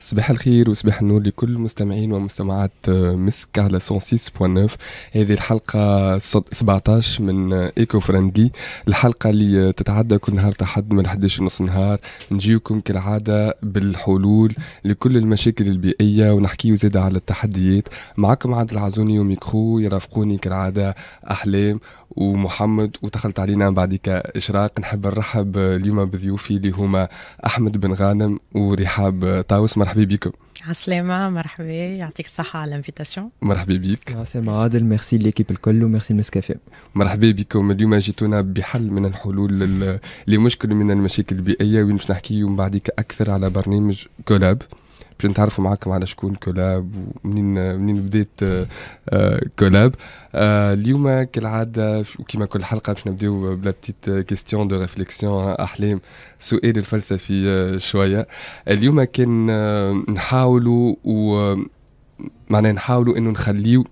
صباح الخير وصباح النور لكل المستمعين ومستمعات آه، مسك على 106.9 هذه الحلقة 17 من ايكو فريندلي الحلقة اللي تتعدى كل نهار تحد من 11 ونص نهار نجيكم كالعادة بالحلول لكل المشاكل البيئية ونحكيو زادة على التحديات معكم عادل العزوني وميكرو يرافقوني كالعادة أحلام ومحمد ودخلت علينا بعدك إشراق نحب نرحب اليوم بضيوفي اللي هما أحمد بن غانم ورحاب طاوس مرحبا مرحبا بكم عسلامة مرحبا يعطيك الصحة على الانفيتاسيون مرحبا بك عسلامة عادل ميرسي ليكيب الكل وميرسي المسكافي مرحبا بكم اليوم جيتونا بحل من الحلول لمشكل من المشاكل البيئية وين باش نحكيو من بعديك أكثر على برنامج كولاب باش نتعرفوا معكم على شكون كولاب ومنين منين بديت آه، آه، كولاب آه، اليوم كالعاده وكما كل حلقه باش نبداو بلا بتيت كيستيون دو ريفليكسيون احلام سؤال الفلسفي شويه اليوم كان نحاولوا و معناها نحاولوا انه نخليو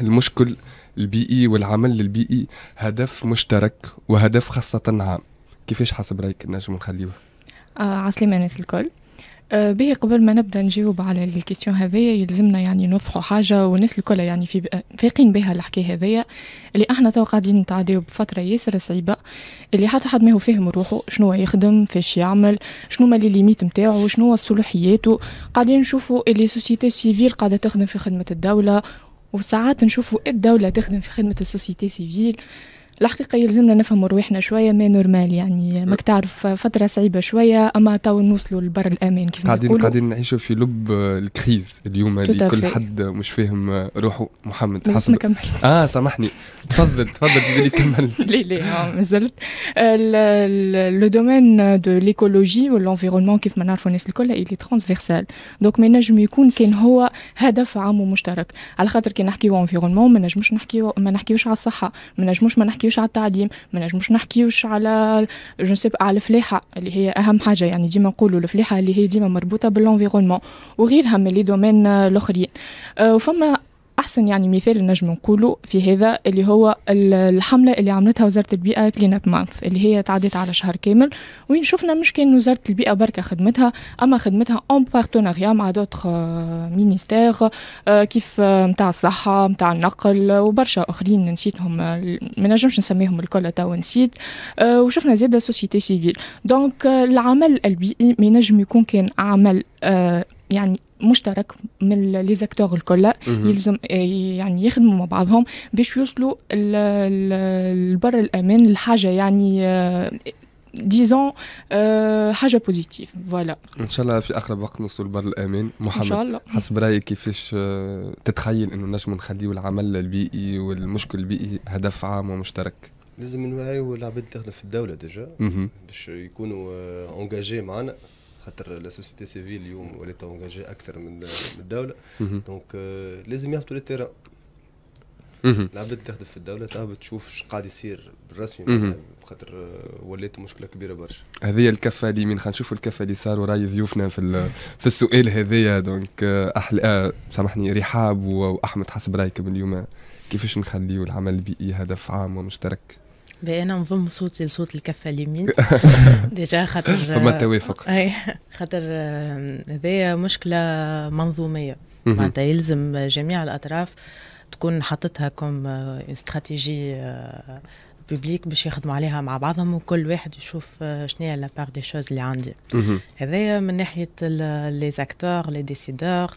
المشكل البيئي والعمل البيئي هدف مشترك وهدف خاصة عام كيفاش حسب رأيك نجم نخليوه؟ آه عسلي الكل أه، به قبل ما نبدا نجاوب على الكيستيون هذايا يلزمنا يعني نوضحوا حاجه والناس الكل يعني في فايقين بها الحكايه هذايا اللي احنا تو قاعدين نتعداو بفتره ياسر صعيبه اللي حتى حد ما هو فاهم روحه شنو يخدم فاش يعمل شنو لي ليميت نتاعو شنو الصلوحيات قاعدين نشوفوا اللي سوسيتي سيفيل قاعده تخدم في خدمه الدوله وساعات نشوفوا الدوله تخدم في خدمه السوسيتي سيفيل الحقيقة يلزمنا نفهموا رواحنا شوية ما نورمال يعني أه. ماك تعرف فترة صعيبة شوية أما تو نوصلوا لبر الأمان كيف قاعدين قاعدين نعيشوا في لب الكريز اليوم اللي كل حد مش فاهم روحه محمد حسب نكمل آه سامحني تفضل تفضل تقولي كمل لا لا مازلت لو دومين دو ليكولوجي والانفيرونمون كيف ما نعرفوا الناس الكل اللي ترانسفيرسال دونك ما ينجم يكون كان هو هدف عام ومشترك على خاطر كي نحكيو انفيرونمون ما نجموش نحكيو ما نحكيوش على الصحة ما نجموش ما نحكيو نحكيوش على التعليم ما نجموش نحكيوش على جنسيب على الفلاحه اللي هي اهم حاجه يعني ديما نقولوا الفلاحه اللي هي ديما مربوطه بالانفيرونمون وغيرها من لي دومين آه، الاخرين آه، وفما احسن يعني مثال نجم نقوله في هذا اللي هو الحمله اللي عملتها وزاره البيئه كلين اب مانث اللي هي تعدت على شهر كامل وين شفنا مش كان وزاره البيئه بركه خدمتها اما خدمتها اون بارتنريا مع دوتر مينيستير آه، آه، كيف نتاع آه، الصحه نتاع النقل وبرشا اخرين نسيتهم ما نجمش نسميهم الكل تاو نسيت وشفنا زاده سوسيتي سيفيل دونك العمل البيئي ما ينجم يكون كان عمل يعني مشترك من لي زاكتور الكل يلزم إيه، يعني يخدموا مع بعضهم باش يوصلوا لبر الامان لحاجه يعني ديزون آه،, أه حاجه بوزيتيف فوالا ان شاء الله في اقرب وقت نوصلوا لبر الامان محمد ان شاء الله حسب رايك كيفاش آه، تتخيل انه نجم نخليو العمل البيئي والمشكل البيئي هدف عام ومشترك لازم نوعيو العباد اللي تخدم في الدوله ديجا باش يكونوا انجاجي آه، معنا خاطر لا سوسيتي سيفيل اليوم ولات انجاجي اكثر من الدوله دونك آه، لازم يهبطوا للتيران العباد اللي تخدم في الدوله تهب تشوف ايش قاعد يصير بالرسمي خاطر آه، ولات مشكله كبيره برشا هذه الكفه اللي من نشوفوا الكفه اللي صار وراي ضيوفنا في في السؤال هذايا دونك آه، احلى سامحني رحاب واحمد حسب رايكم اليوم كيفاش نخليو العمل البيئي هدف عام ومشترك انا نضم صوتي لصوت الكفه اليمين ديجا خاطر فما توافق اي خاطر هذايا مشكله منظوميه معناتها يلزم جميع الاطراف تكون حطتها كوم آه، استراتيجي بوبليك آه، باش يخدموا عليها مع بعضهم وكل واحد يشوف آه، شنو هي لابار دي شوز اللي عندي هذايا من ناحيه لي زاكتور لي ديسيدور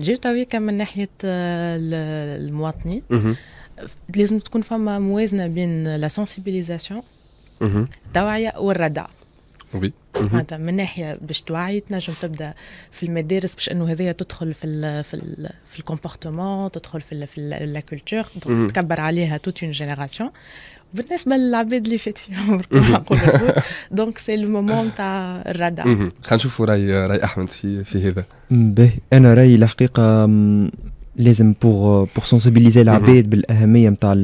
نجي تويكا من ناحيه المواطنين لازم تكون فما موازنه بين لا سونسيبيليزاسيون التوعيه والردع وي معناتها من ناحيه باش توعي تنجم تبدا في المدارس باش انه هذايا تدخل في الـ في الـ في الكومبورتمون تدخل في في لا كولتور تكبر عليها توت اون جينيراسيون بالنسبه للعباد اللي فات في عمركم دونك سي لو مومون تاع الردع خلينا نشوفوا راي راي احمد في في هذا باهي انا رايي الحقيقه لازم بور بور سونسيبيليزي العباد بالاهميه نتاع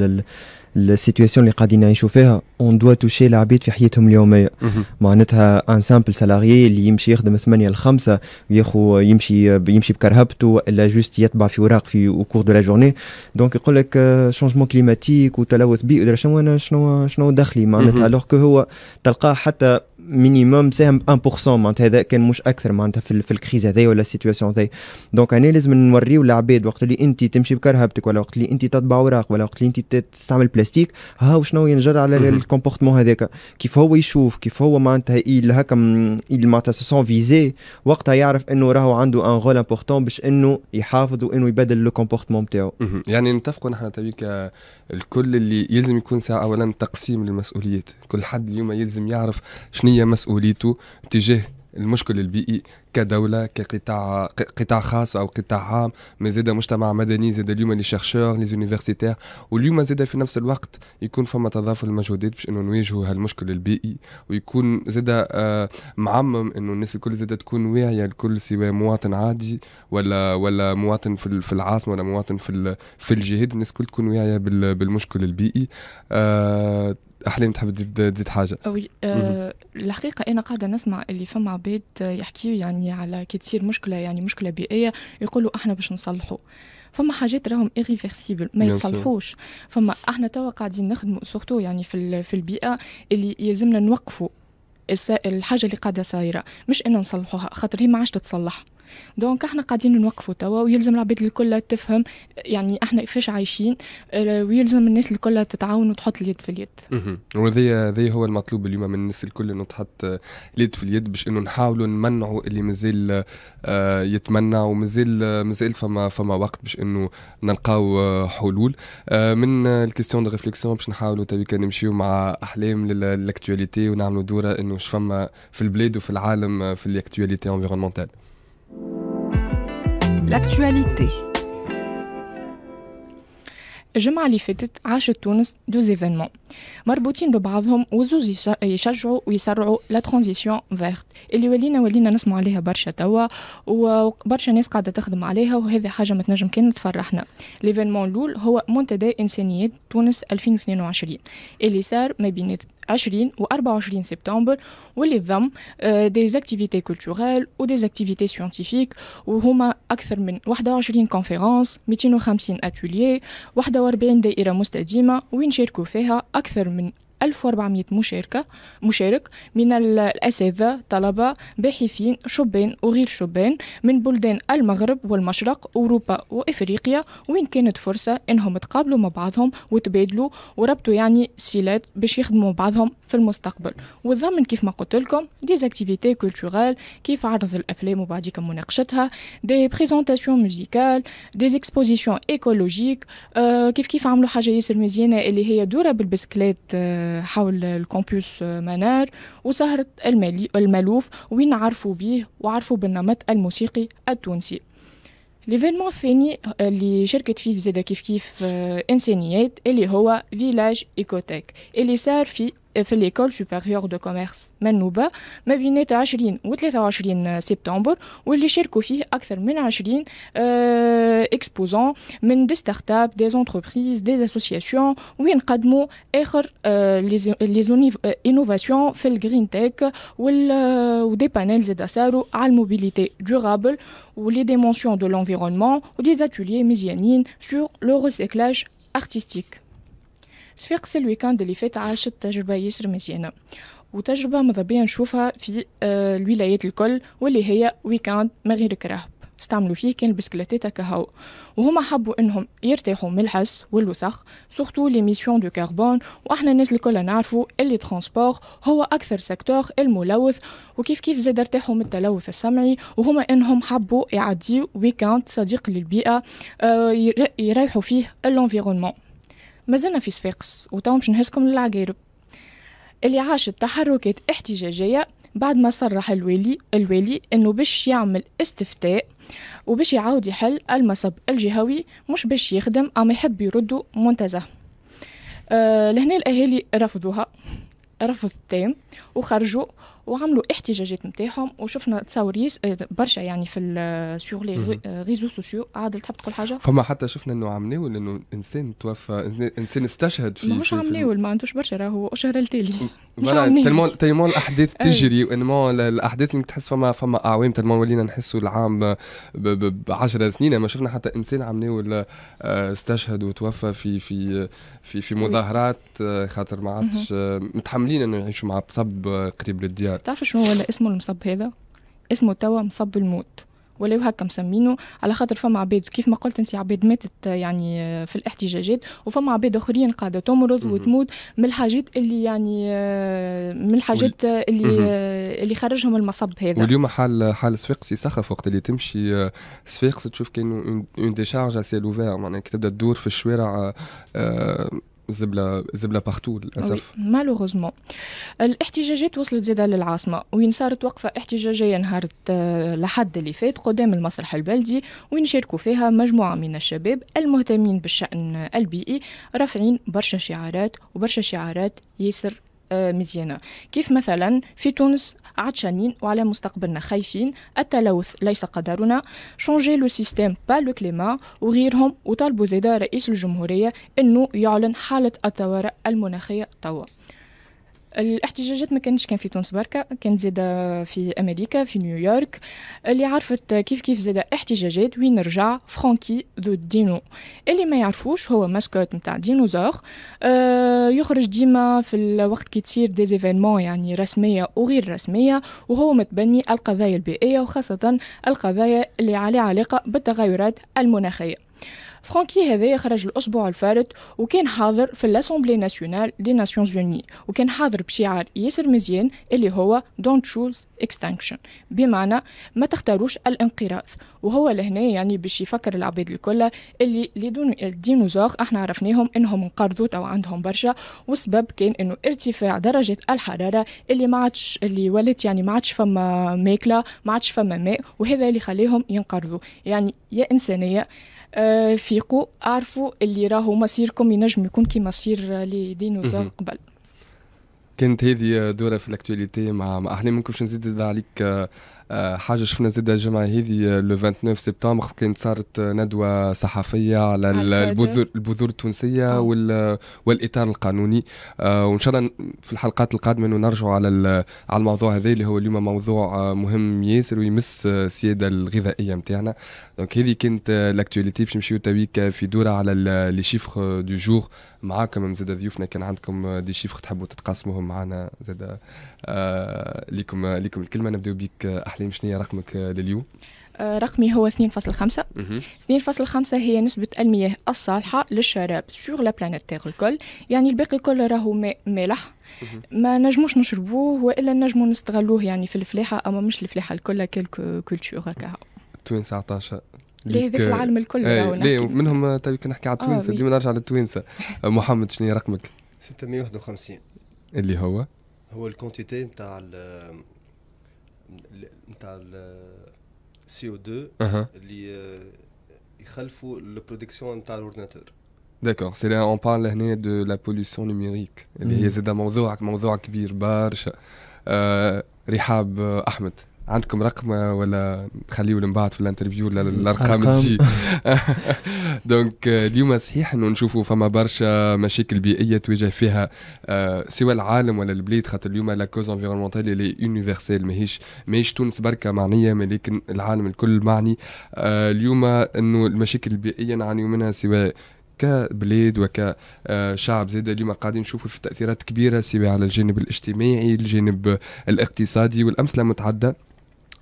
السيتواسيون اللي قاعدين نعيشوا فيها اون دوا توشي العباد في حياتهم اليوميه mhm. معناتها ان سامبل سالاريي اللي يمشي يخدم 8 ل 5 ياخو يمشي يمشي بكرهبته ولا جوست يتبع في اوراق في وكور دو لا جورني دونك يقول لك شونجمون كليماتيك وتلوث بيئي ولا شنو انا شنو شنو دخلي معناتها الوغ mhm. كو هو تلقاه حتى مينيموم ساهم ب 1% معناتها هذا كان مش اكثر معناتها في, في الكريز هذايا ولا السيتياسيون هذايا دونك انا لازم نوريو العباد وقت اللي انت تمشي بكرهبتك ولا وقت اللي انت تطبع اوراق ولا وقت اللي انت تستعمل بلاستيك ها شنو ينجر على الكومبورتمون هذاك كيف هو يشوف كيف هو معناتها يل هكا معناتها سون فيزي وقتها يعرف انه راهو عنده ان رول امبورتون باش انه يحافظ وانه يبدل لو كومبورتمون نتاعو يعني نتفقوا نحن تبيك الكل اللي يلزم يكون ساعه اولا تقسيم المسؤوليات كل حد اليوم يلزم يعرف شنو هي مسؤوليته تجاه المشكل البيئي كدولة كقطاع قطاع خاص أو قطاع عام ما زاد مجتمع مدني زاد اليوم لي شيرشور لي زونيفرسيتير واليوم زاد في نفس الوقت يكون فما تضافر المجهودات باش انه نواجهوا هالمشكل البيئي ويكون زاد آه، معمم انه الناس الكل زاد تكون واعية الكل سواء مواطن عادي ولا ولا مواطن في العاصمة ولا مواطن في في الجهاد الناس الكل تكون واعية بالمشكل البيئي آه، احلام تحب تزيد حاجه وي آه، الحقيقه انا قاعده نسمع اللي فما عباد يحكيوا يعني على كي تصير مشكله يعني مشكله بيئيه يقولوا احنا باش نصلحوا فما حاجات راهم ايريفيرسيبل ما يتصلحوش فما احنا توا قاعدين نخدموا سورتو يعني في في البيئه اللي يلزمنا نوقفوا الحاجه اللي قاعده صايره مش ان نصلحوها خاطر هي ما عادش تتصلح دونك احنا قاعدين نوقفوا توا ويلزم العباد الكل تفهم يعني احنا كيفاش عايشين آه، ويلزم الناس الكل تتعاون وتحط اليد في اليد وهذا هو المطلوب اليوم من الناس الكل انه تحط آه، اليد في اليد باش انه نحاولوا نمنعوا اللي مازال آه، يتمنع ومازال مازال فما فما وقت باش انه نلقاو حلول من الكيستيون دو ريفليكسيون باش نحاولوا كان نمشيو مع احلام للاكتواليتي ونعملوا دوره انه شفما في البلاد وفي العالم في الاكتواليتي انفيرونمونتال L'actualité. الجمعة اللي فاتت عاشت تونس دو زيفينمون مربوطين ببعضهم وزوز يشجعوا ويسرعوا لا ترانزيسيون فيرت اللي ولينا ولينا نسمع عليها برشا توا وبرشا ناس قاعدة تخدم عليها وهذا حاجة ما تنجم كان تفرحنا ليفينمون الأول هو منتدى إنسانيات تونس 2022 اللي صار ما بين 20 و 24 سبتمبر واللي ضم دي زاكتيفيتي كولتوريل و دي زاكتيفيتي سيونتيفيك وهما أكثر من 21 كونفيرونس 250 أتوليي 41 دائرة مستديمة وين شاركوا فيها أكثر من 1400 مشاركة مشارك من الأساتذة طلبة باحثين شبان وغير شبان من بلدان المغرب والمشرق أوروبا وإفريقيا وين كانت فرصة إنهم تقابلوا مع بعضهم وتبادلوا وربطوا يعني سيلات باش يخدموا بعضهم في المستقبل والضمن كيف ما قلت لكم ديزاكتيفيتي كولتورال كيف عرض الأفلام وبعديك مناقشتها دي بريزونتاسيون موزيكال دي اكسبوزيسيون ايكولوجيك كيف كيف عملوا حاجة ياسر مزيانة اللي هي دورة بالبسكليت آه حول الكامبوس منار وسهرة المالوف وين عرفوا به وعرفوا بالنمط الموسيقي التونسي ليفينمون الثاني اللي شاركت فيه زاده كيف كيف انسانيات اللي هو فيلاج ايكوتيك اللي صار في et l'école supérieure de commerce Menouba, mais bien à a ou 20 à Racheline euh, septembre, où les chercheurs accueillent ménage line exposant des startups, des entreprises, des associations, où il y a des innovations fait le green tech euh, ou des panels et d'assero à la mobilité durable, ou les dimensions de l'environnement, ou des ateliers mizyani sur le recyclage artistique. صفاقس الويكاند اللي فات عاشت تجربة ياسر مزيانة وتجربة ماذا بيا نشوفها في آه، الولايات الكل واللي هي ويكاند ما غير كراهب استعملوا فيه كان البسكليتات كهو وهما حبوا انهم يرتاحوا من الحس والوسخ سورتو ميسيون دو كربون واحنا الناس الكل نعرفوا اللي ترونسبور هو اكثر سيكتور الملوث وكيف كيف زاد ارتاحوا من التلوث السمعي وهما انهم حبوا يعديوا ويكاند صديق للبيئه آه، يريحوا فيه الانفيرونمون مازلنا في صفاقس وتو باش نهزكم للعقارب اللي عاشت تحركات احتجاجية بعد ما صرح الوالي الوالي انه باش يعمل استفتاء وباش يعاود يحل المصب الجهوي مش باش يخدم اما يحب يردو منتزه أه لهنا الاهالي رفضوها رفض تام وخرجوا وعملوا احتجاجات نتاعهم وشفنا تصاوريس آه، برشا يعني في سور لي ريزو سوسيو عادل تحب تقول حاجه فما حتى شفنا انه عملوا انه انسان توفى انسان استشهد في ماهوش عملوا ما عندوش برشا راهو شهر التالي تلمون الاحداث تجري وانمون الاحداث اللي تحس فما فما اعوام تلمون ولينا نحسوا العام ب 10 سنين ما شفنا حتى انسان عملناو آه، استشهد وتوفى في في في في مظاهرات آه، خاطر ما عادش متحملين انه يعيشوا مع بصب قريب للديار بتعرف شنو ولا اسمه المصب هذا اسمه توا مصب الموت ولاو هكا مسمينه على خاطر فما عباد كيف ما قلت انت عباد ماتت آه، يعني آه، في الاحتجاجات وفما عباد اخرين قاعده تمرض وتموت من الحاجات اللي يعني آه، من الحاجات اللي اللي خرجهم المصب هذا واليوم حال حال صفاقس يسخف وقت اللي تمشي صفاقس تشوف كانه اون ديشارج اسي لوفير معناها كي تبدا تدور في الشوارع زبله زبله بارتو للاسف آه مالوروزمون الاحتجاجات وصلت زاده للعاصمه وين صارت وقفه احتجاجيه نهار لحد اللي فات قدام المسرح البلدي وين شاركوا فيها مجموعه من الشباب المهتمين بالشان البيئي رافعين برشا شعارات وبرشا شعارات ياسر آه مزيانة كيف مثلا في تونس عطشانين وعلى مستقبلنا خايفين التلوث ليس قدرنا شونجي لو سيستيم با لو كليما وغيرهم وطالبوا زيدا رئيس الجمهورية أنه يعلن حالة الطوارئ المناخية توا الاحتجاجات ما كانش كان في تونس بركة كانت زادة في أمريكا في نيويورك اللي عرفت كيف كيف زادة احتجاجات وين رجع فرانكي دو دينو اللي ما يعرفوش هو ماسكوت متاع دينوزور آه يخرج ديما في الوقت كي تصير ديزيفينمون يعني رسمية وغير رسمية وهو متبني القضايا البيئية وخاصة القضايا اللي عليها علاقة بالتغيرات المناخية فرانكي هذايا خرج الأسبوع الفارط وكان حاضر في الأسامبلي ناسيونال دي ناسيونز يوني وكان حاضر بشعار ياسر مزيان اللي هو don't choose extinction بمعنى ما تختاروش الانقراض وهو لهنا يعني باش يفكر العباد الكل اللي الدينوزور احنا عرفناهم انهم انقرضوا او عندهم برشا والسبب كان انه ارتفاع درجة الحرارة اللي ما عادش اللي ولت يعني ما عادش فما ماكلة ما عادش فما ماء وهذا اللي خليهم ينقرضوا يعني يا إنسانية آه، فيقوا اعرفوا اللي راهو مصيركم ينجم يكون كي مصير لي ديناصور قبل كانت هذه دورة في الاكtualité مع احنا ممكن باش نزيد عليك آه، آه، حاجه شفنا زاد الجمعه هذه لو آه، 29 سبتمبر كانت صارت آه، ندوه صحفيه على البذور البذور التونسيه والاطار القانوني وان شاء الله في الحلقات القادمه نرجعوا على على الموضوع هذا اللي هو اليوم موضوع مهم ياسر ويمس السياده الغذائيه نتاعنا دونك هذه كانت لاكتواليتي باش نمشيو تويك في دوره على لي شيفر دو جور معاكم زاد ضيوفنا كان عندكم دي شيفر تحبوا تتقاسموهم معنا زاد آه، ليكم ليكم الكلمه نبداو بك احلام شنو هي رقمك آه، لليوم آه، رقمي هو 2.5 2.5 هي نسبة المياه الصالحة للشراب سور لا بلانيت تيغ الكل يعني الباقي الكل راهو ماء مالح ما نجموش نشربوه والا نجمو نستغلوه يعني في الفلاحة اما مش الفلاحة الكل كيلكو كولتور هكا توين 19 ليه ذاك العالم الكل ليه منهم تويك نحكي على التوينسة ديما نرجع للتوينسة محمد شنو رقمك 651 اللي هو هو الكونتيتي نتاع نتاع سي او 2 اللي يخلفوا البرودكسيون نتاع الاورديناتور داكور سي اون بارل هنا دو لا بوليسيون نيميريك اللي هي زاد موضوع موضوع كبير برشا رحاب احمد عندكم رقم ولا نخليه من بعد في الانترفيو الارقام تجي دونك اليوم صحيح انه نشوفوا فما برشا مشاكل بيئيه تواجه فيها آه، سوى العالم ولا البلاد خاطر اليوم لا كوز انفيرونمونتال اللي يونيفرسال ماهيش ماهيش تونس بركه معنيه لكن العالم الكل معني آه، اليوم انه المشاكل البيئيه نعاني منها سوى كبلاد وكشعب آه، زاد اليوم قاعدين نشوفوا في تاثيرات كبيره سواء على الجانب الاجتماعي الجانب الاقتصادي والامثله متعدده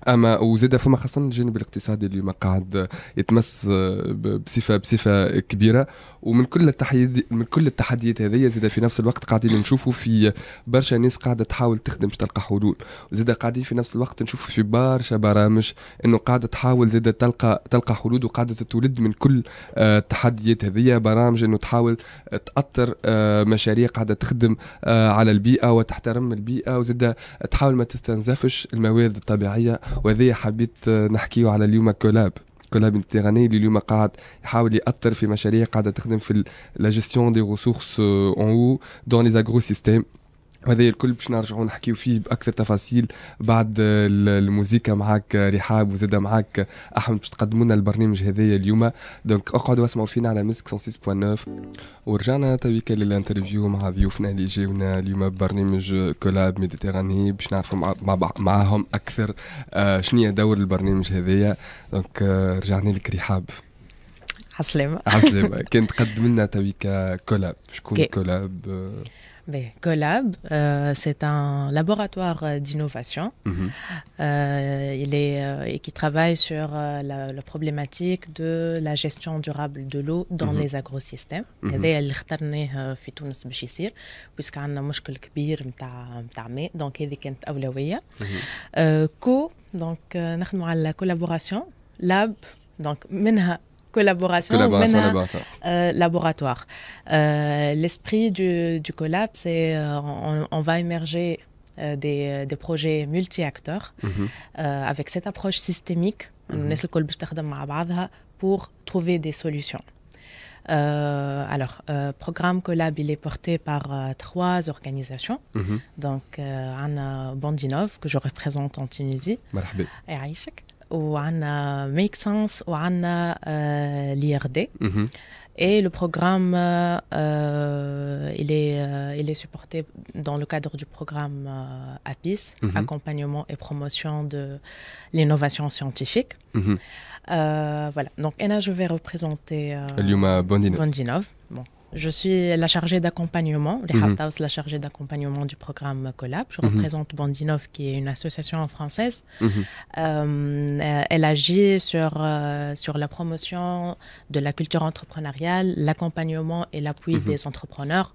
اما وزاد فما خاصه الجانب الاقتصادي اللي ما قاعد يتمس آه، بصفه بصفه كبيره ومن كل التحدي من كل التحديات هذه زاد في نفس الوقت قاعدين نشوفوا في برشا ناس قاعده تحاول تخدم باش تلقى حلول وزاده قاعدين في نفس الوقت نشوفوا في برشا برامج انه قاعده تحاول زاد تلقى تلقى حلول وقاعده تولد من كل آه، التحديات هذه برامج انه تحاول تاثر آه، مشاريع قاعده تخدم على البيئه وتحترم البيئه وزاد تحاول ما تستنزفش المواد الطبيعيه وهذا حبيت نحكيه على اليوم كولاب كولاب ميديتيراني اللي اليوم قاعد يحاول ياثر في مشاريع قاعده تخدم في لا جيستيون دي ريسورس اون او دون لي اغرو سيستيم هذا الكل باش نرجعوا نحكيو فيه باكثر تفاصيل بعد الموسيقى معاك رحاب وزاد معاك احمد باش تقدموا لنا البرنامج هذايا اليوم دونك اقعدوا واسمعوا فينا على مسك 106.9 ورجعنا تويك للانترفيو مع ضيوفنا اللي جاونا اليوم ببرنامج كولاب ميديتيراني باش نعرفوا مع معاهم اكثر شنو دور البرنامج هذايا دونك رجعنا لك رحاب عسلامة عسلامة كان تقدم لنا تويك كولاب شكون كولاب Colab, Collab, euh, c'est un laboratoire euh, d'innovation mhm. euh, qui travaille sur la, problématique de la gestion durable de l'eau dans mhm. les agro-systèmes. Mm -hmm. Et c'est ce que parce qu'il y a un problème donc c'est ce que j'ai Co, donc, nous avons la collaboration, lab, donc, collaboration collaboration, collaboration laboratoire. Euh, laboratoire. Euh, l'esprit du, du, collab, c'est qu'on euh, on, va émerger des, des, projets multi-acteurs mhm. avec cette approche systémique mhm. pour trouver des solutions. alors, euh, programme Collab, il est porté par trois organisations. Mhm. Donc, Anna Bandinov, que je représente en Tunisie. Et Aïchek, ou ميك سنس وعندنا لي ار l'IRD, Et le programme, il, est, euh، il est supporté dans le cadre du programme euh، APIS, accompagnement et promotion de l'innovation scientifique. Euh، voilà, donc Anna, je vais représenter... Liuma Bondinov. Bondinov. Bon, je suis la chargée d'accompagnement, les mhm. la chargée d'accompagnement du programme Collab. Je mhm. représente Bandinov, qui est une association française. Mhm. Euh, elle agit euh, sur la promotion de la culture entrepreneuriale, l'accompagnement et l'appui des entrepreneurs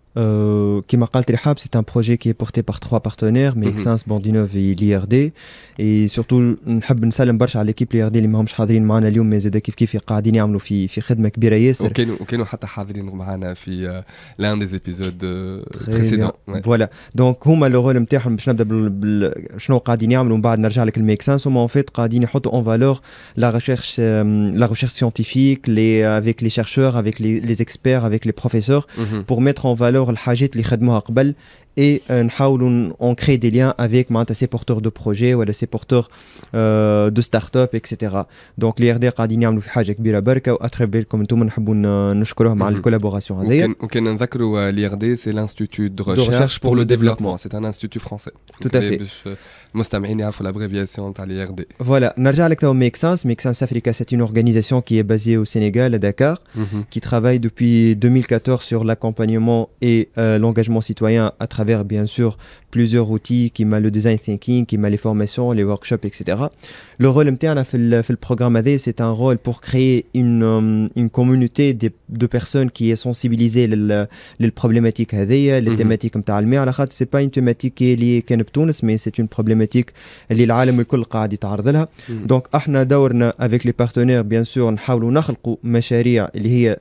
comme euh, Kimakal Trihab, c'est un projet qui est porté par trois partenaires, Médecins, mhm. Bandinov et l'IRD. Et surtout, je veux à l'équipe l'IRD, les membres qui sont présents avec nous aujourd'hui, mais c'est aussi comme ça qu'ils font une grande affaire. Ok, nous sommes présents avec nous dans euh, l'un des épisodes euh, précédents. Voilà. Donc, c'est le rôle de nous, je vais vous dire ce qu'ils font, de après, je vais revenir avec les mais en fait, ils mettent en valeur la recherche, la recherche scientifique, les, avec les chercheurs, avec les, les experts, avec les professeurs, mhm. pour mettre en valeur الحاجات اللي خدموها قبل et euh, on crée des liens avec ces porteurs de projets, ou ses porteurs euh, de start-up, etc. Donc, l'IRD a dit qu'il y a une chose et à travers comme tout on monde, nous avons une mm collaboration. on que l'IRD, c'est l'Institut de Recherche, pour, le Développement. C'est un institut français. Tout à fait. Euh, Moustamé, il faut l'abréviation de l'IRD. Voilà, nous avons dit que Make Sense, Make Sense Africa, c'est une organisation qui est basée au Sénégal, à Dakar, mhm. qui travaille depuis 2014 sur l'accompagnement et euh, l'engagement citoyen à travers bien sûr plusieurs outils qui m'a le design thinking, qui m'a les formations, les workshops, etc. Le rôle interne fait le programme c'est un rôle pour créer une, euh, une communauté de, personnes qui est sensibilisée les problématiques à les mhm. thématiques c'est pas à خاطر c'est pas une thématique qui est liée كان mais c'est une problématique le قاعد mhm. donc à احنا دورنا avec les partenaires bien sûr نحاولوا نخلقوا مشاريع اللي هي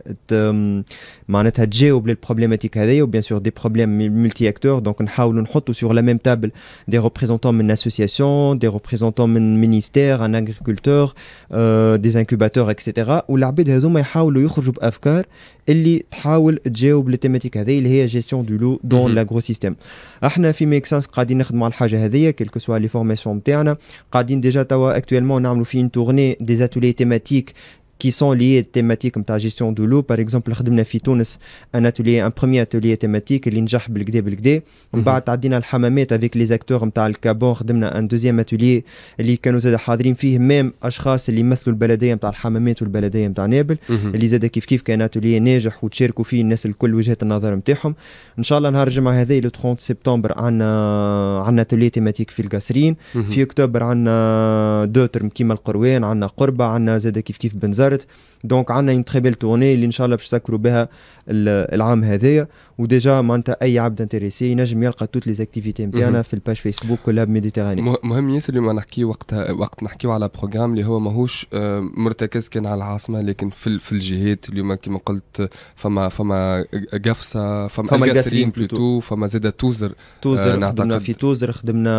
معناتها تجاوب للبروبليماتيك هذه وبيان سور دي بروبليم multi acteurs donc on essaie de mettre sur la même table des représentants d'associations, des représentants d'un ministères un agriculteur euh, des incubateurs et cetera où l'objectif eux ils essaient de sortir des idées qui tentent de répondre à l'ématique là qui gestion de l'eau dans mhm. l'agro-système. Nous en fait mec sens qu'on est en train de travailler sur la soit les formations n'tana, on est déjà toi actuellement on a une tournée des ateliers thématiques qui sont liées thématiques comme la gestion de l'eau par exemple خدمنا في تونس un atelier un premier atelier thématique اللي نجح بالكدا بالكدا من بعد تعدينا الحمامات avec les acteurs نتاع الكابون خدمنا un deuxième atelier اللي كانوا زاد حاضرين فيه ميم اشخاص اللي يمثلوا البلديه نتاع الحمامات والبلديه نتاع نابل اللي زاد كيف كيف كان اتولي ناجح وتشاركوا فيه الناس الكل وجهات النظر نتاعهم ان شاء الله نهار الجمعه هذا لو 30 سبتمبر عندنا عندنا اتولي تيماتيك في القاسرين في اكتوبر عندنا دو ترم كيما القروان عندنا قربه عندنا زاد كيف كيف بنزر صارت دونك عندنا اون تخي بيل تورني اللي ان شاء الله باش نسكروا بها العام هذايا وديجا معناتها اي عبد انتريسي ينجم يلقى توت لي زاكتيفيتي نتاعنا في الباج فيسبوك كلها ميديتيراني مهم ياسر اليوم نحكي وقتها وقت نحكيو على بروجرام اللي هو ماهوش آه، مرتكز كان على العاصمه لكن في, في الجهات اليوم كما قلت فما فما قفصه فما, فما بلوتو فما زاد توزر توزر آه خدمنا في توزر خدمنا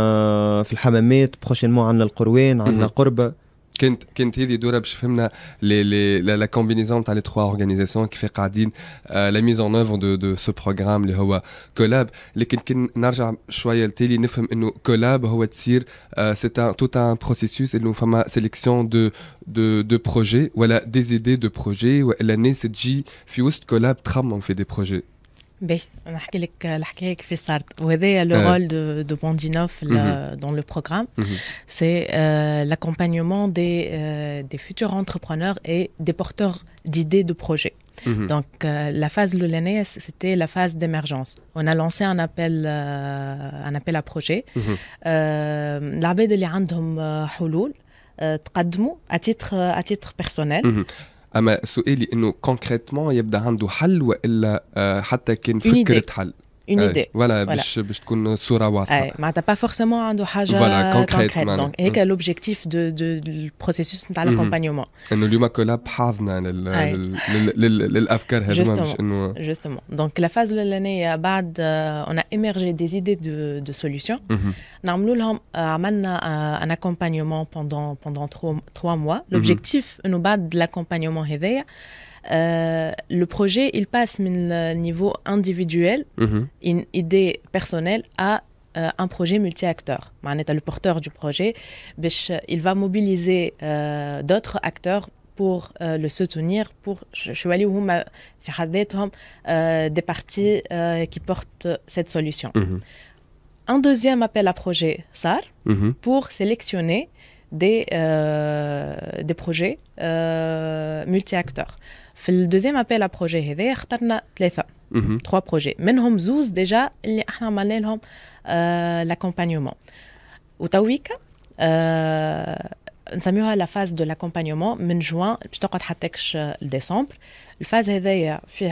في الحمامات بروشينمون عندنا القروين عندنا قربه la combinaison entre les trois organisations qui fait qu'adine euh, la mise en œuvre de ce programme, les collab lesquels les c'est un tout un processus et nous faisons une sélection de projets des idées de projets l'année c'est j aussi collab tram on fait des projets. Oui, on a vous dire c'est le rôle de de Bondinof dans le programme, c'est euh, l'accompagnement euh, des futurs entrepreneurs et des porteurs d'idées de projets. Donc euh, la phase de NES, c'était la phase d'émergence. On a lancé un appel un appel à projet Euh là-bas, ont des à titre à titre personnel. اما سؤالي انه كونكريتمون يبدا عنده حل والا آه، حتى كان فكره حل une idée. Voilà, c'est une euh, sura Mais tu n'as pas forcément un haja euh, concrète. Donc, c'est mm. quel l'objectif du processus de mm-hmm. l'accompagnement Justement. Donc, la phase de l'année, euh, on a émergé des idées de solutions. Mm-hmm. Nous avons un accompagnement pendant trois mois. Mm-hmm. L'objectif, nous l'accompagnement accompagnement euh, le projet, il passe d'un niveau individuel, mhm. une idée personnelle, à euh, un projet multi-acteur. Le porteur du projet, il va mobiliser euh, d'autres acteurs pour le soutenir, pour choisir des parties qui portent cette solution. Mhm. Un deuxième appel à projet SAR mhm. pour sélectionner des, des projets multi-acteurs le deuxième appel à projets, nous avons choisi trois projets. Deux d'entre eux déjà ceux dont nous parlons, cest à l'accompagnement. Et nous sommes dans la phase de l'accompagnement, depuis juin, je crois décembre. La phase-là, c'est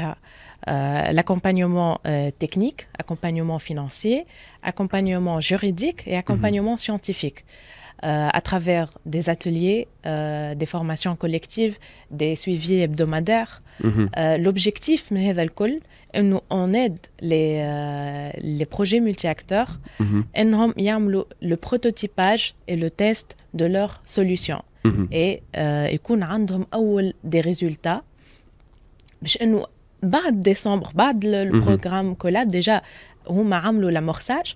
l'accompagnement technique, l'accompagnement financier, l'accompagnement juridique et l'accompagnement scientifique. Euh, à travers des ateliers, euh, des formations collectives, des suivis hebdomadaires. Mhm. Euh, l'objectif, mais on aide les, les projets multi-acteurs, mhm. le prototypage et le test de leurs solutions. Mhm. Et ils ont des résultats. بعد décembre, بعد le programme collab, déjà, on hum a l'amorçage.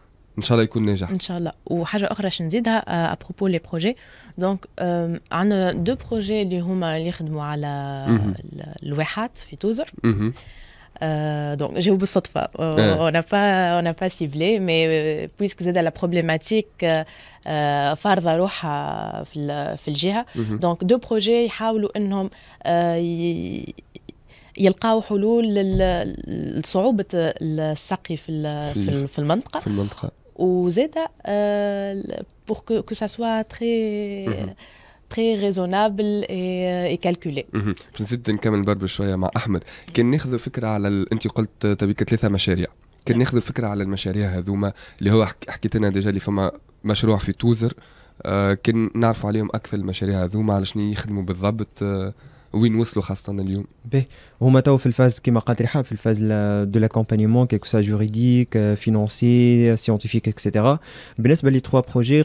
ان شاء الله يكون ناجح ان شاء الله وحاجه اخرى باش نزيدها ابروبو لي بروجي دونك عندنا دو بروجي اللي هما اللي يخدموا على الواحات في توزر دونك جاو بالصدفه oublié cette fois. Euh, on n'a pas, on n'a pas فارضة روحها في في الجهة. دونك دو بروجي يحاولوا انهم يلقاو حلول لصعوبة السقي في في المنطقة. في المنطقة. وزيدا بور كو كو سا سوا تري تري ريزونابل اي كالكولي باش نزيد نكمل برضو شويه مع احمد كان ناخذ فكره على ال... انت قلت تبيك ثلاثه مشاريع كان نعم. ناخذ فكره على المشاريع هذوما اللي هو حكيت لنا ديجا اللي فما مشروع في توزر آه، كان نعرفوا عليهم اكثر المشاريع هذوما على شنو يخدموا بالضبط آه، Où nous sommes lancés à l'heure. Ben, au moment dans la phase qui de l'accompagnement, juridique, euh, financier, scientifique, etc. les trois projets,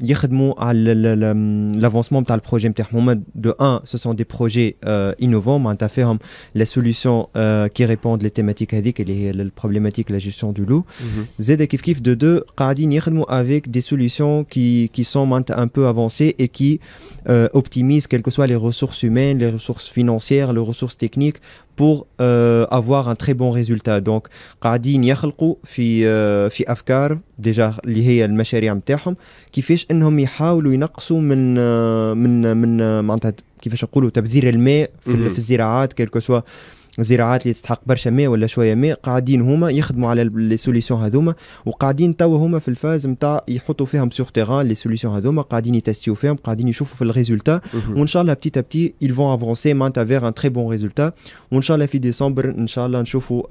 l'avancement du le projet de 1 ce sont des projets euh, innovants, mais les solutions euh, qui répondent les thématiques et les problématiques, la gestion du loup. Mhm. de 2 deux, avec des solutions qui qui sont un peu avancées et qui euh, optimisent quelles que soient les ressources humaines, les ressources financières, les ressources techniques. pour euh, avoir un très bon résultat donc قاعدين يخلقوا في euh, في افكار ديجا اللي هي المشاريع نتاعهم كيفاش انهم يحاولوا ينقصوا من آه، من من آه، معناتها كيفاش نقولوا تبذير الماء في, في الزراعات كيلكو سوا زراعات اللي تستحق برشا ماء ولا شويه ماء قاعدين هما يخدموا على لي سوليسيون هذوما وقاعدين توا هما في الفاز نتاع يحطوا فيهم سوغ تيغان لي سوليسيون هذوما قاعدين يتستيو فيهم قاعدين يشوفوا في الريزولتا وان شاء الله بتي تبتي ils فون افونسي معناتها فيغ ان تري بون ريزولتا وان شاء الله في ديسمبر ان شاء الله نشوفوا لي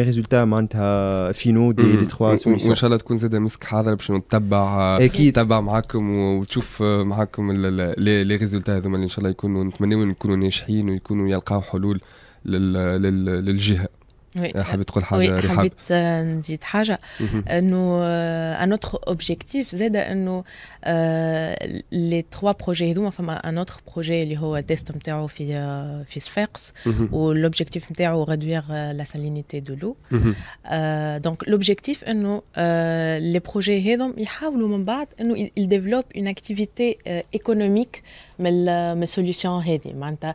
آه، ريزولتا معناتها فينو دي لي تخوا سوليسيون وان شاء الله تكون زاده مسك حاضر باش نتبع آه، اكيد نتبع معاكم وتشوف آه، معاكم لي ريزولتا هذوما اللي ان شاء الله يكونوا نتمنوا يكونوا ناجحين ويكونوا يلقاو حلول Le GIH. Oui, je Un autre objectif, c'est que les trois projets, un autre projet, c'est le test de où l'objectif est de réduire la salinité de l'eau. Donc, l'objectif, c'est que les projets, ils développent une activité économique mais les solutions Maintenant,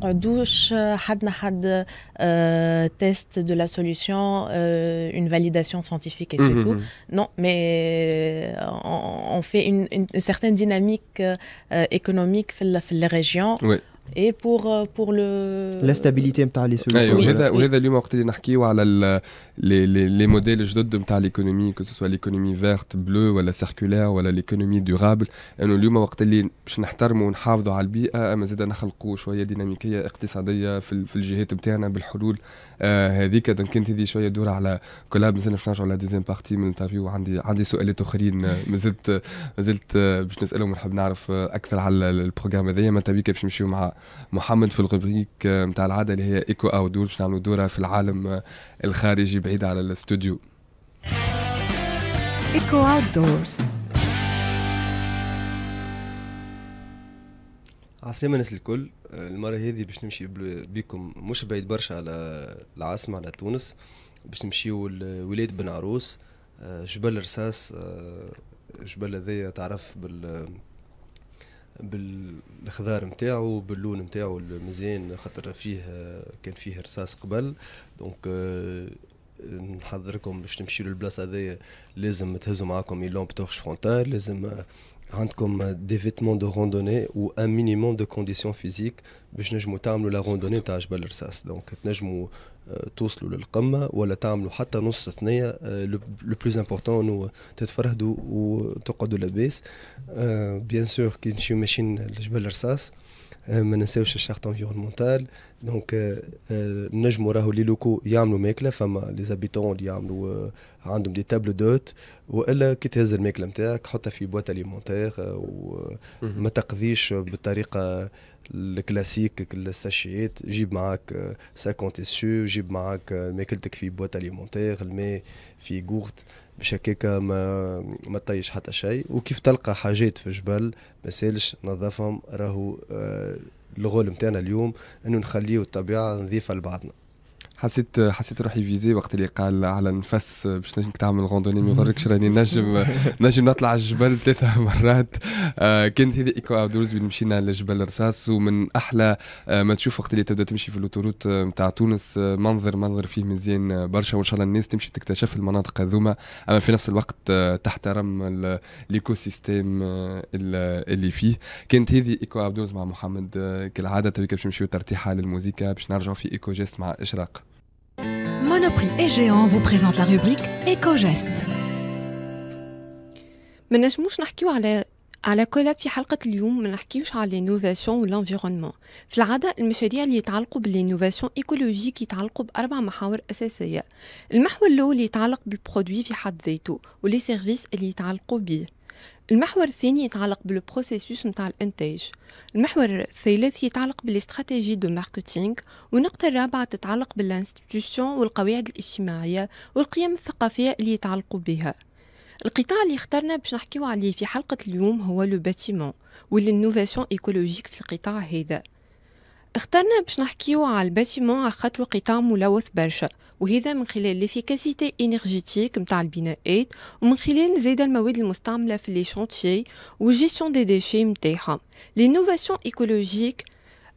on a fait un test de la solution, une validation scientifique et mhm, tout. Mhm. Non, mais euh، on fait une certaine dynamique euh، économique dans la région. اي بور بور لو لا ستابيليتي نتاع لي سوليسيون أيوة. وهذا وهذا اليوم وقت اللي نحكيو على لي لي موديل جدد نتاع ليكونومي كو سوا ليكونومي فيرت بلو ولا سيركولير ولا ليكونومي دورابل انه اليوم وقت اللي باش نحترموا ونحافظوا على البيئه اما زاد نخلقوا شويه ديناميكيه اقتصاديه في, في الجهات نتاعنا بالحلول آه هذيك دونك انت هذه شويه دور على كولاب مازلنا باش نرجعوا على دوزيام بارتي من الانترفيو عندي عندي سؤالات اخرين مازلت مازلت باش نسالهم ونحب نعرف euh, اكثر على البروغرام هذايا ما تبيك باش نمشيو مع محمد في الغبريك نتاع آه، العاده اللي هي ايكو اوت باش نعملوا دوره في العالم آه، الخارجي بعيد على الاستوديو ايكو اوت عسلامة الناس الكل آه، المرة هذه باش نمشي بكم مش بعيد برشا على العاصمة على تونس باش نمشيو لولاية بن عروس جبل رصاص جبل هذايا تعرف بال بالخضار نتاعو باللون نتاعو المزيان خاطر فيه كان فيه رصاص قبل دونك آه، نحضركم باش تمشيو للبلاصه هذيا لازم تهزوا معاكم لومب تورش فرونتال لازم comme des vêtements de randonnée ou un minimum de conditions physiques باش نجمو تعملوا لا روندوني تاع الرصاص دونك للقمه ولا حتى نص ثنيه لو امبورطون تتفرهدوا لاباس بيان سور الرصاص آه، ما ننساوش الشارت انفيرونمونتال دونك نجموا راهو لي لوكو يعملوا ماكله فما لي زابيتون اللي يعملوا آه، عندهم دي تابلو دوت والا كي تهز الماكله نتاعك حطها في بواط اليمونتيغ وما تقضيش بالطريقه الكلاسيك الساشيات جيب معاك 50 آه، سو جيب معاك ماكلتك في بواط اليمونتيغ الماء في غورت باش هكاك ما ما تطيش حتى شيء وكيف تلقى حاجات في الجبل ما سالش نظفهم راهو آه، الغول نتاعنا اليوم انه نخليو الطبيعه نظيفه لبعضنا حسيت حسيت روحي فيزي وقت اللي قال على النفس باش نجم تعمل غوندوني ما يضركش راني نجم نجم نطلع الجبل ثلاثة مرات آه، كانت هذه ايكو اودورز وين مشينا لجبل الرصاص ومن احلى آه، ما تشوف وقت اللي تبدا تمشي في الاوتوروت نتاع آه، تونس منظر منظر فيه مزيان برشا وان شاء الله الناس تمشي تكتشف المناطق هذوما اما في نفس الوقت تحترم الايكو سيستيم اللي فيه كانت هذه ايكو اودورز مع محمد كالعاده تو باش نمشيو ترتيحه للموزيكا باش نرجعوا في ايكو جيست مع اشراق Monoprix et Géant vous présente la rubrique éco-geste. ما نحكيو على على كل في حلقة اليوم ما نحكيوش على الانوفاسيون والانفيرونمون في العادة المشاريع اللي يتعلقوا بالانوفاسيون ايكولوجيك يتعلقوا بأربع محاور أساسية المحور الأول اللي يتعلق بالبرودوي في حد ذاته ولي سيرفيس اللي يتعلقوا به المحور الثاني يتعلق بالبروسيسوس نتاع الانتاج المحور الثالث يتعلق بالاستراتيجي دو ماركتينغ والنقطة الرابعة تتعلق بالانستيتيوشن والقواعد الاجتماعية والقيم الثقافية اللي يتعلقوا بها القطاع اللي اخترنا باش نحكيو عليه في حلقة اليوم هو لو باتيمون والانوفاسيون ايكولوجيك في القطاع هذا اخترنا باش نحكيو على الباتيمون على خاطر قطاع ملوث برشا وهذا من خلال ليفيكاسيتي انرجيتيك متاع البناءات ومن خلال زيد المواد المستعملة في لي شونتيي وجيستيون دي ديشي متاعها لينوفاسيون ايكولوجيك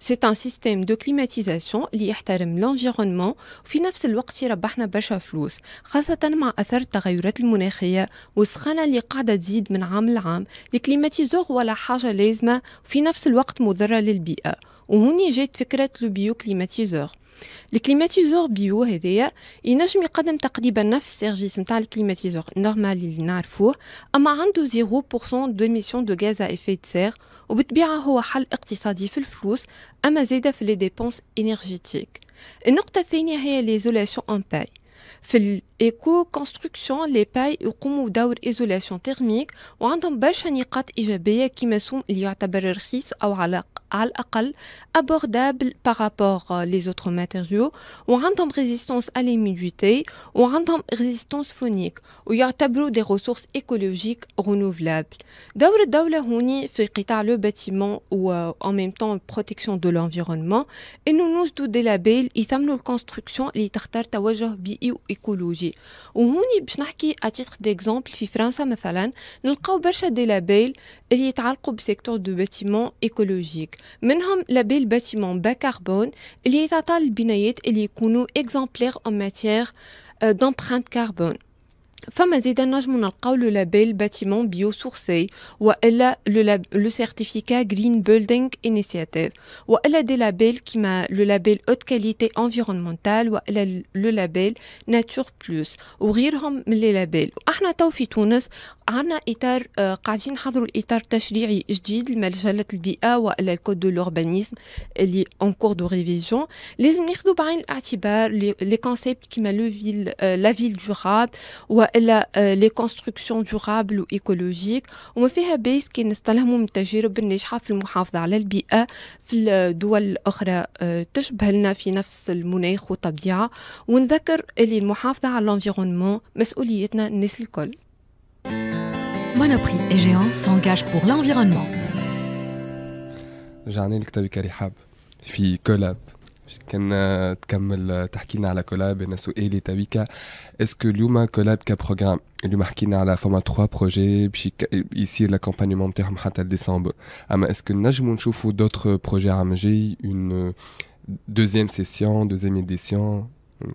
سي ان سيستيم دو كليماتيزاسيون اللي يحترم لونفيرونمون وفي نفس الوقت يربحنا برشا فلوس خاصة مع أثر التغيرات المناخية والسخانة اللي قاعدة تزيد من عام لعام الكليماتيزور ولا حاجة لازمة وفي نفس الوقت مضرة للبيئة وهوني جات فكرة لو بيو كليماتيزور الكليماتيزور بيو هذايا ينجم يقدم تقريبا نفس السيرفيس نتاع الكليماتيزور نورمال اللي نعرفوه اما عنده 0% ديميسيون دو غاز ا افي دو سير وبالطبيعه هو حل اقتصادي في الفلوس اما زاده في لي ديبونس انرجيتيك النقطه الثانيه هي ليزولاسيون اون باي في co construction les pailles ou comme rôle isolation thermique, ou un temps à qui sont à ou à abordable par rapport aux autres matériaux, ou un temps résistance à l'humidité, ou un résistance phonique, ou y'a tableau des ressources écologiques renouvelables. fait quitter le bâtiment ou en même temps protection de l'environnement, et nous nous des construction, التكنولوجي وهوني باش نحكي اتيتر ديكزومبل في فرنسا مثلا نلقاو برشا دي لابيل اللي يتعلقوا بسيكتور دو باتيمون ايكولوجيك منهم لابيل باتيمون با كربون اللي يتعطى للبنايات اللي يكونوا اكزامبلير اون ماتيير d'empreinte كربون فمزيدا نجم نلقاو لو لابيل باتيمون بيو سورسي والا لو لاب... لو سيرتيفيكا جرين بيلدينغ انيسياتيف والا دي لابيل كيما لو لابيل اوت كاليتي انفيرونمونتال والا لو لابيل ناتور بلوس وغيرهم من لي لابيل احنا تو في تونس عندنا اطار آه، قاعدين نحضروا الاطار التشريعي جديد لمجله البيئه والا الكود دو لوربانيزم اللي اون كور دو ريفيزيون لازم ناخذوا بعين الاعتبار لي كونسيبت كيما لو فيل آه، لا فيل دوراب الا لي كونستركسيون دورابل وايكولوجيك وما فيها بيس كي نستلهموا من التجارب الناجحه في المحافظه على البيئه في الدول الاخرى آه، تشبه لنا في نفس المناخ والطبيعه ونذكر اللي المحافظه على الانفيرونمون مسؤوليتنا الناس الكل Monoprix et Géant s'engagent pour l'environnement. رجعنا لك تويك رحاب في كولاب Quand tu commences à apprendre à collaborer, n'est-ce pas Et les tabiques. Est-ce que l'humain collabe qu'un programme L'humain apprend à faire trois projets ici. Ici, l'accompagnement de Terre à mai à Est-ce que nous avons d'autres projets à mener Une euh, deuxième session, deuxième édition. Euh,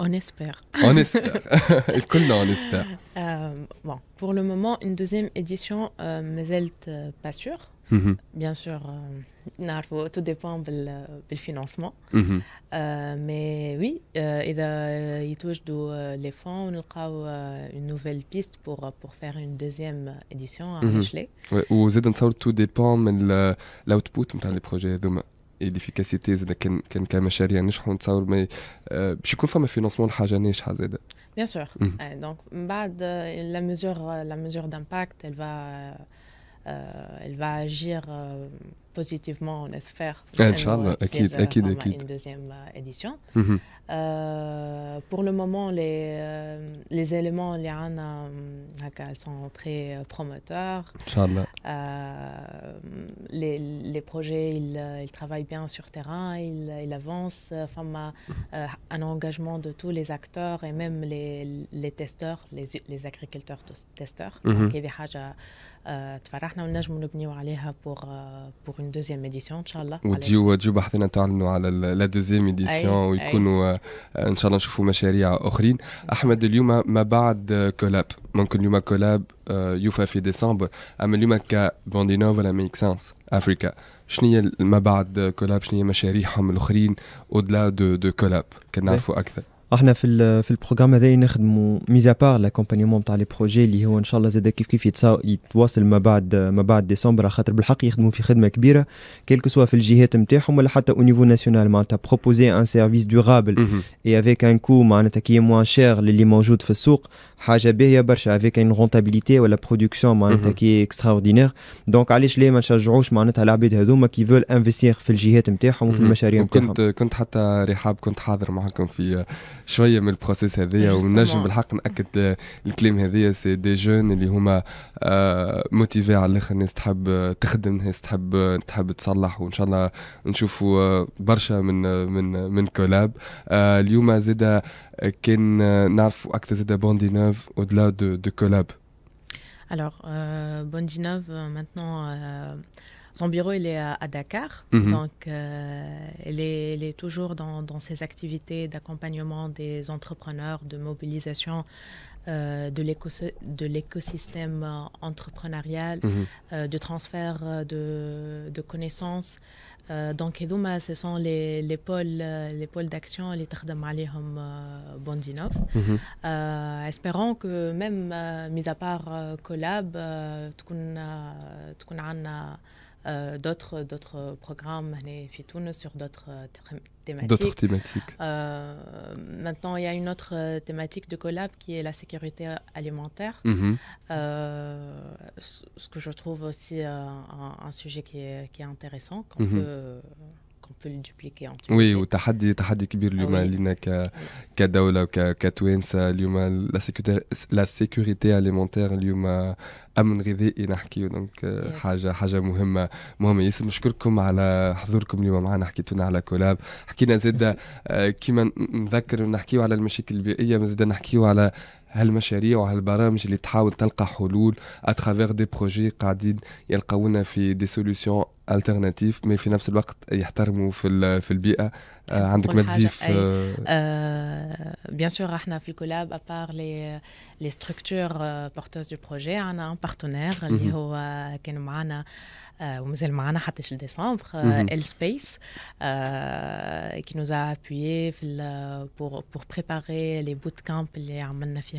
on espère. On espère. Il est On espère. Euh, bon, pour le moment, une deuxième édition, mais elle n'est pas sûre. -hmm. Bien sûr, euh, tout dépend du financement. Mm mais oui, euh, euh il touche euh, les fonds. On a euh, une nouvelle piste pour, pour faire une deuxième édition à mm -hmm. Michelet. Ou ouais. Zedan Saul, tout dépend de l'output dans les projets demain et l'efficacité de ken ken a mis chérie un échange ça mais je suis confirmé financement de la journée je bien sûr mhm. donc bah la mesure la mesure d'impact elle va euh, elle va agir euh, positivement, on espère. Ah, Inch'Allah, euh, Une deuxième édition. Mm-hmm. Euh, pour le moment, les, euh, les éléments ana, Liana, euh, elles sont très euh, promoteurs. Euh, les, les, projets, ils, euh, ils, travaillent bien sur terrain, ils, ils avancent. Enfin, un engagement de tous les acteurs et même les, les testeurs, les, les agriculteurs testeurs. Mm -hmm. تفرحنا ونجموا نبنيو عليها بور بور اون دوزيام اديسيون ان شاء الله وديو وديو بحثنا تعلنوا على لا دوزيام اديسيون ويكونوا ان شاء الله نشوفوا مشاريع اخرين احمد اليوم ما بعد كولاب ممكن اليوم كولاب آه، يوفى في ديسمبر اما اليوم كبوندينا ولا ميك سانس افريكا شنو ما بعد كولاب شنو هي مشاريعهم الاخرين او دو دو كولاب كنعرفوا اكثر احنا في في البروغرام هذا نخدموا ميزا بار لاكومبانيمون تاع لي بروجي اللي هو ان شاء الله زاد كيف كيف يتواصل ما بعد ما بعد ديسمبر خاطر بالحق يخدموا في خدمه كبيره كيلكو سوا في الجهات نتاعهم ولا حتى او نيفو ناسيونال معناتها بروبوزي ان سيرفيس دورابل اي افيك ان كو معناتها كي موان شير للي موجود في السوق حاجه باهيه برشا افيك ان رونتابيليتي ولا برودكسيون معناتها كي اكستراوردينير دونك علاش ليه ما نشجعوش معناتها العباد هذوما كي فول انفستيغ في الجهات نتاعهم وفي المشاريع نتاعهم كنت كنت حتى رحاب كنت حاضر معكم في شويه من البروسيس هذايا إيه، ونجم بالحق ناكد آه، الكلام هذايا سي دي جون اللي هما موتيفي آه، على الاخر ناس تحب آه، تخدم ناس تحب تحب تصلح وان شاء الله نشوفوا برشا من من من كولاب اليوم زادا كان نعرفوا اكثر زادا بوندي نوف او دو دو كولاب Alors, euh, Bondinov, euh, maintenant, euh, son bureau, il est à, Dakar. Mhm. Donc, elle euh, il, est, toujours dans, ses activités d'accompagnement des entrepreneurs, de mobilisation euh, de l'écosystème entrepreneurial, mhm. euh, de transfert de, connaissances. donc, Edouma, ce sont les, pôles, les pôles d'action, les Tardam Alihom Bondinov. Mhm. espérons que même, mis à part Collab, tu euh, d'autres d'autres programmes les Fitoun sur d'autres euh, thématiques. D'autres thématiques. Euh, maintenant, il y a une autre thématique de collab qui est la sécurité alimentaire. Mhm. ce que je trouve aussi un, sujet qui est, qui est intéressant qu'on mhm. qu'on peut le وي وتحدي تحدي كبير اليوم ah لينا ك كدولة وك كتوينس اليوم لا سيكوريتي لا سيكوريتي اليمونتير اليوم امن غذائي نحكي دونك euh, حاجه حاجه مهمه مهمه ياسر نشكركم على حضوركم اليوم معنا حكيتونا على كولاب حكينا زاد آه، كيما نذكر نحكيو على المشاكل البيئيه زاد نحكيو على هالمشاريع وهالبرامج اللي تحاول تلقى حلول اترافيغ دي بروجي قاعدين يلقونا في دي سوليسيون الترناتيف مي في نفس الوقت يحترموا في في البيئه آه عندك تضيف بيان سور احنا في الكولاب ابار لي لي ستركتور بورتوز دو بروجي عندنا ان بارتنير اللي هو كان معنا آه eou mzel ma ana hat décembre euh, mhm. l space euh, qui nous a appuyé euh, pour pour préparer les boot camp les a fait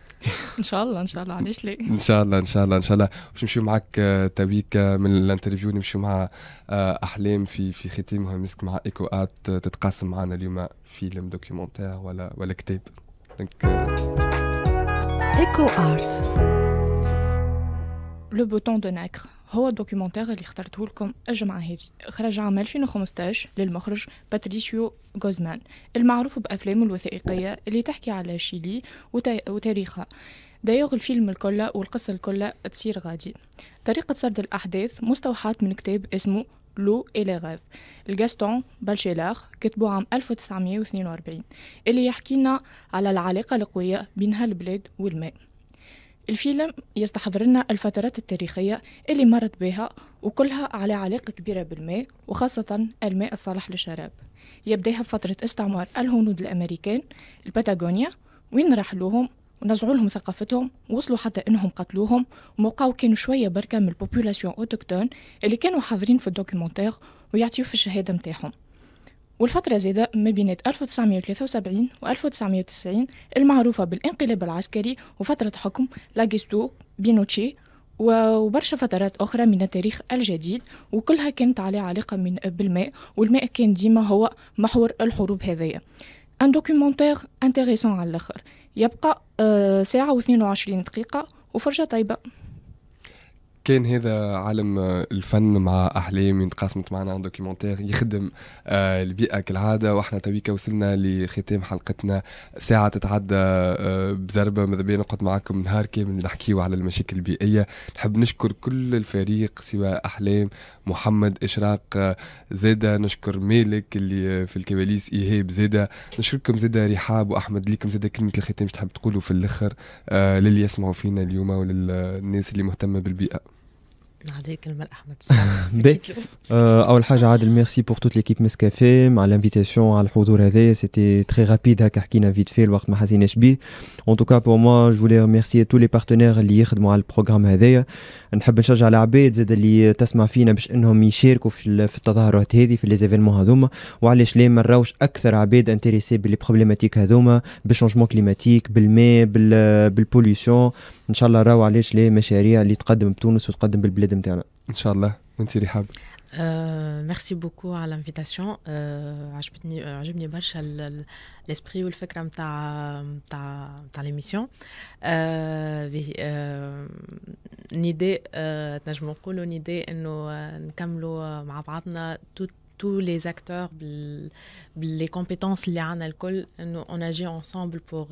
ان شاء الله ان شاء الله علاش ليه ان شاء الله ان شاء الله ان شاء الله باش نمشيو معك آه، تويك آه، من الانترفيو نمشيو مع آه، احلام في في ختامها مسك مع ايكو ارت تتقاسم معنا اليوم فيلم دوكيومونتير ولا ولا كتاب دونك ايكو ارت لو بوتون دو ناكر هو الدوكيومنتير اللي اخترته لكم الجمعة هذه خرج عام 2015 للمخرج باتريسيو غوزمان المعروف بأفلامه الوثائقية اللي تحكي على شيلي وتاريخها دايوغ الفيلم الكل والقصة الكل تصير غادي طريقة سرد الأحداث مستوحاة من كتاب اسمه لو اي لي غاف الجاستون بالشيلار كتبه عام 1942 اللي يحكينا على العلاقة القوية بين هالبلاد والماء الفيلم يستحضر لنا الفترات التاريخية اللي مرت بها وكلها على علاقة كبيرة بالماء وخاصة الماء الصالح للشراب يبداها بفترة استعمار الهنود الأمريكان الباتاغونيا وين رحلوهم ونزعوا لهم ثقافتهم وصلوا حتى انهم قتلوهم وموقعوا كانوا شويه بركه من البوبولاسيون اوتوكتون اللي كانوا حاضرين في الدوكيومنتير ويعطيو في الشهاده نتاعهم والفترة زيدة ما بين 1973 و 1990 المعروفة بالانقلاب العسكري وفترة حكم لاجستو بينوتشي وبرشا فترات أخرى من التاريخ الجديد وكلها كانت عليها علاقة من بالماء والماء كان ديما هو محور الحروب هذية ان دوكيومونتير انتريسون على الاخر يبقى آه، ساعة و 22 دقيقة وفرجة طيبة كان هذا عالم آه، الفن مع احلام تقاسمت معنا عن دوكيومنتير يخدم آه، البيئه كالعاده واحنا تويكا وصلنا لختام حلقتنا ساعه تتعدى آه، بزربه ماذا بينا نقعد معاكم نهار كامل نحكيو على المشاكل البيئيه نحب نشكر كل الفريق سواء احلام محمد اشراق زاده نشكر مالك اللي في الكواليس ايهاب زاده نشكركم زاده رحاب واحمد ليكم زاده كلمه الختام تحب تقولوا في الاخر للي يسمعوا فينا اليوم وللناس اللي مهتمه بالبيئه آه، اول حاجه عادل ميرسي بور توت ليكيب مسكافي مع الانفيتاسيون على الحضور هذايا سيتي تري رابيد هكا حكينا فيت في الوقت ما حسيناش بيه اون توكا بور موا جو فولي ريميرسي تو لي بارتنير اللي يخدموا على البروغرام هذايا نحب نشجع العباد زاد اللي تسمع فينا باش انهم يشاركوا في, في التظاهرات هذه في ليزيفينمون هذوما وعلاش ليه ما نراوش اكثر عباد انتريسي باللي بروبليماتيك هذوما بالشونجمون كليماتيك بالماء بالبوليسيون ان شاء الله راو علاش ليه مشاريع اللي تقدم بتونس وتقدم بالبلاد Merci beaucoup à l'invitation, الله وانت اللي ميرسي بوكو على الانفيتاسيون عجبتني عجبني tous les acteurs, les compétences liées à l'alcool, on agit ensemble pour,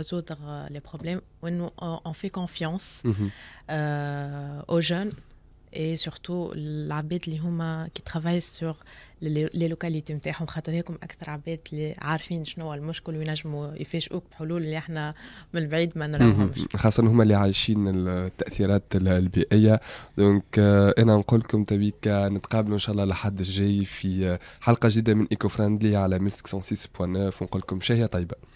résoudre les problèmes. on, fait confiance aux jeunes, et surtout العباد اللي هما كي ترافاي سور لي لوكاليتي نتاعهم خاطر هيكم اكثر عباد اللي عارفين شنو المشكل وينجموا يفاجئوك بحلول اللي احنا من بعيد ما نراهمش خاصه هما اللي عايشين التاثيرات البيئيه دونك انا نقول لكم تبيك نتقابلوا ان شاء الله لحد الجاي في حلقه جديده من ايكو فريندلي على ميسك 106.9 ونقول لكم شهيه طيبه